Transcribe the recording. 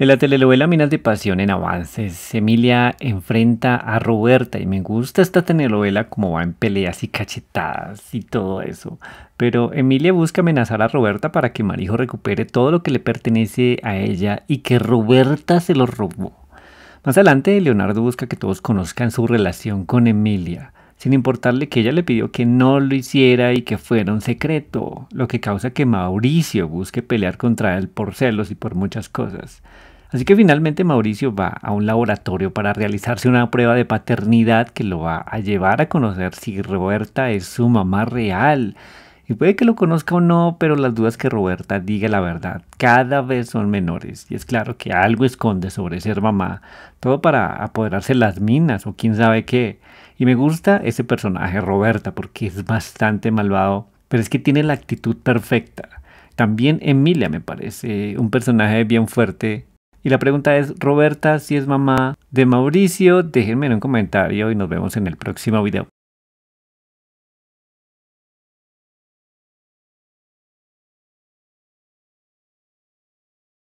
En la telenovela Minas de Pasión en Avances, Emilia enfrenta a Roberta y me gusta esta telenovela como va en peleas y cachetadas y todo eso. Pero Emilia busca amenazar a Roberta para que Marijo recupere todo lo que le pertenece a ella y que Roberta se lo robó. Más adelante, Leonardo busca que todos conozcan su relación con Emilia sin importarle que ella le pidió que no lo hiciera y que fuera un secreto, lo que causa que Mauricio busque pelear contra él por celos y por muchas cosas. Así que finalmente Mauricio va a un laboratorio para realizarse una prueba de paternidad que lo va a llevar a conocer si Roberta es su mamá real. Y puede que lo conozca o no, pero las dudas que Roberta diga la verdad cada vez son menores. Y es claro que algo esconde sobre ser mamá, todo para apoderarse las minas o quién sabe qué. Y me gusta ese personaje, Roberta, porque es bastante malvado, pero es que tiene la actitud perfecta. También Emilia me parece un personaje bien fuerte y la pregunta es, Roberta, si es mamá de Mauricio, déjenmelo en comentario y nos vemos en el próximo video.